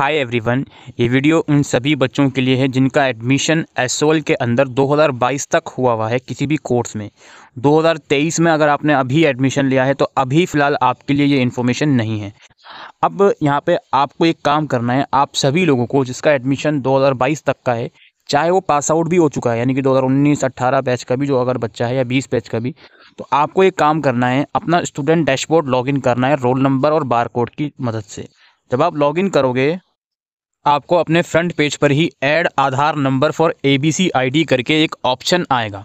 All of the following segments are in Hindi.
हाय एवरीवन ये वीडियो उन सभी बच्चों के लिए है जिनका एडमिशन एसोल के अंदर 2022 तक हुआ हुआ है किसी भी कोर्स में 2023 में अगर आपने अभी एडमिशन लिया है तो अभी फ़िलहाल आपके लिए ये इन्फॉर्मेशन नहीं है अब यहाँ पे आपको एक काम करना है आप सभी लोगों को जिसका एडमिशन 2022 तक का है चाहे वो पास आउट भी हो चुका है यानी कि 2019 उन्नीस बैच का भी जो अगर बच्चा है या 20 बैच का भी तो आपको एक काम करना है अपना स्टूडेंट डैशबोर्ड लॉगिन करना है रोल नंबर और बार कोड की मदद से जब आप लॉगिन करोगे आपको अपने फ्रंट पेज पर ही add Aadhaar number for A B C I D करके एक ऑप्शन आएगा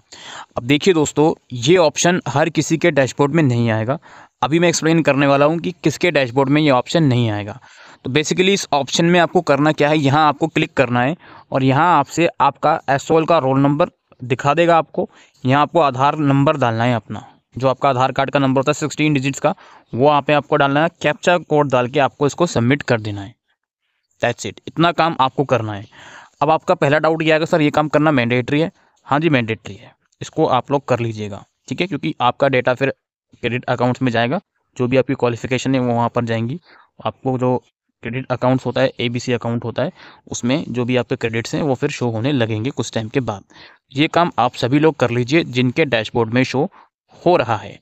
अब देखिए दोस्तों ये ऑप्शन हर किसी के डैशबोर्ड में नहीं आएगा अभी मैं एक्सप्लेन करने वाला हूँ कि किसके डैशबोर्ड में ये ऑप्शन नहीं आएगा तो बेसिकली इस ऑप्शन में आपको करना क्या है यहाँ आपको क्लिक करना है और यहाँ आपसे आपका एस का रोल नंबर दिखा देगा आपको यहाँ आपको आधार नंबर डालना है अपना जो आपका आधार कार्ड का नंबर होता है सिक्सटीन डिजिट्स का वो यहाँ पे आपको डालना है कैप्चा कोड डाल के आपको इसको सबमिट कर देना है दैट्स इट इतना काम आपको करना है अब आपका पहला डाउट ये आएगा सर ये काम करना मैंडेटरी है हाँ जी मैंडेटरी है इसको आप लोग कर लीजिएगा ठीक है क्योंकि आपका डेटा फिर क्रेडिट अकाउंट्स में जाएगा जो भी आपकी क्वालिफिकेशन है वो वहाँ पर जाएंगी आपको जो क्रेडिट अकाउंट्स होता है सी अकाउंट होता है उसमें जो भी आपके क्रेडिट्स हैं वो फिर शो होने लगेंगे कुछ टाइम के बाद ये काम आप सभी लोग कर लीजिए जिनके डैशबोर्ड में शो हो रहा है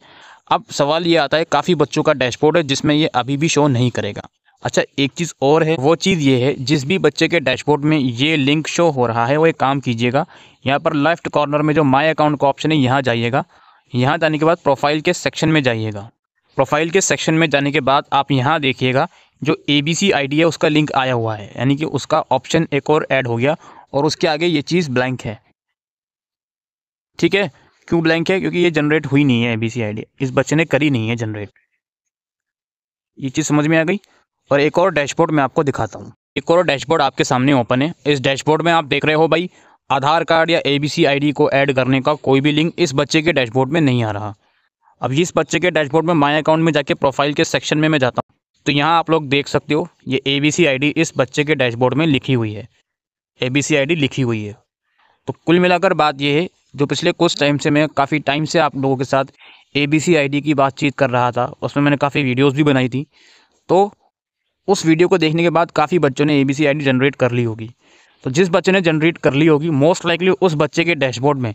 अब सवाल ये आता है काफ़ी बच्चों का डैशबोर्ड है जिसमें ये अभी भी शो नहीं करेगा अच्छा एक चीज़ और है वो चीज़ ये है जिस भी बच्चे के डैशबोर्ड में ये लिंक शो हो रहा है वो एक काम कीजिएगा यहाँ पर लेफ्ट कॉर्नर में जो माई अकाउंट का ऑप्शन है यहाँ जाइएगा यहाँ जाने के बाद प्रोफाइल के सेक्शन में जाइएगा प्रोफाइल के सेक्शन में जाने के बाद आप यहाँ देखिएगा जो ए बी सी है उसका लिंक आया हुआ है यानी कि उसका ऑप्शन एक और ऐड हो गया और उसके आगे ये चीज़ ब्लैंक है ठीक है क्यों ब्लैंक है क्योंकि ये जनरेट हुई नहीं है ए बी सी इस बच्चे ने करी नहीं है जनरेट ये चीज़ समझ में आ गई और एक और डैशबोर्ड मैं आपको दिखाता हूँ एक और डैशबोर्ड आपके सामने ओपन है इस डैशबोर्ड में आप देख रहे हो भाई आधार कार्ड या A B C I D को ऐड करने का कोई भी लिंक इस बच्चे के डैशबोर्ड में नहीं आ रहा अब इस बच्चे के डैशबोर्ड में माई अकाउंट में जाके प्रोफाइल के सेक्शन में मैं जाता हूँ तो यहाँ आप लोग देख सकते हो ये ए बी सी आई डी इस बच्चे के डैशबोर्ड में लिखी हुई है ए बी सी आई डी लिखी हुई है तो कुल मिलाकर बात यह है जो पिछले कुछ टाइम से मैं काफ़ी टाइम से आप लोगों के साथ ए बी सी आई डी की बातचीत कर रहा था उसमें मैंने काफ़ी वीडियोज़ भी बनाई थी तो उस वीडियो को देखने के बाद काफ़ी बच्चों ने A B C I D generate कर ली होगी तो जिस बच्चे ने जनरेट कर ली होगी मोस्ट लाइकली उस बच्चे के डैशबोर्ड में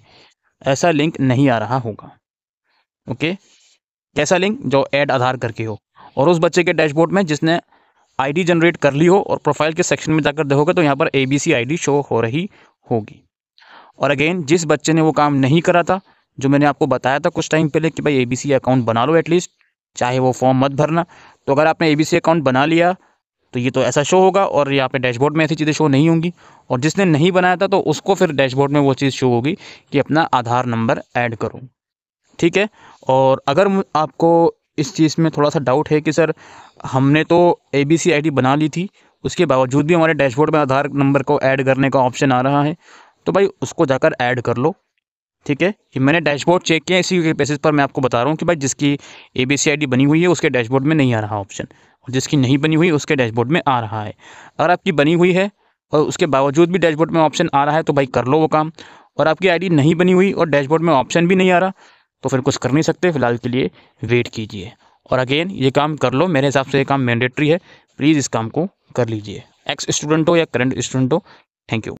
ऐसा लिंक नहीं आ रहा होगा ओके कैसा लिंक जो ऐड आधार करके हो और उस बच्चे के डैशबोर्ड में जिसने आईडी जनरेट कर ली हो और प्रोफाइल के सेक्शन में जाकर देखोगे तो यहाँ पर ए बी सी आई शो हो रही होगी और अगेन जिस बच्चे ने वो काम नहीं करा था जो मैंने आपको बताया था कुछ टाइम पहले कि भाई ए बी सी अकाउंट बना लो एटलीस्ट चाहे वो फॉर्म मत भरना तो अगर आपने ए अकाउंट बना लिया तो ये तो ऐसा शो होगा और यहाँ पे डैशबोर्ड में ऐसी चीज़ें शो नहीं होंगी और जिसने नहीं बनाया था तो उसको फिर डैशबोर्ड में वो चीज़ शो होगी कि अपना आधार नंबर ऐड करो ठीक है और अगर आपको इस चीज़ में थोड़ा सा डाउट है कि सर हमने तो ए बी सी आई डी बना ली थी उसके बावजूद भी हमारे डैशबोर्ड में आधार नंबर को ऐड करने का ऑप्शन आ रहा है तो भाई उसको जाकर ऐड कर लो ठीक है कि मैंने डैशबोर्ड चेक किया इसी के बेसिस पर मैं आपको बता रहा हूँ कि भाई जिसकी ए बी सी आई डी बनी हुई है उसके डैशबोर्ड में नहीं आ रहा ऑप्शन और जिसकी नहीं बनी हुई उसके डैशबोर्ड में आ रहा है अगर आपकी बनी हुई है और उसके बावजूद भी डैशबोर्ड में ऑप्शन आ रहा है तो भाई कर लो वो काम और आपकी आईडी नहीं बनी हुई और डैशबोर्ड में ऑप्शन भी नहीं आ रहा तो फिर कुछ कर नहीं सकते फिलहाल के लिए वेट कीजिए और अगेन ये काम कर लो मेरे हिसाब से ये काम मैंडेटरी है प्लीज़ इस काम को कर लीजिए एक्स स्टूडेंट हो या करंट स्टूडेंट हो थैंक यू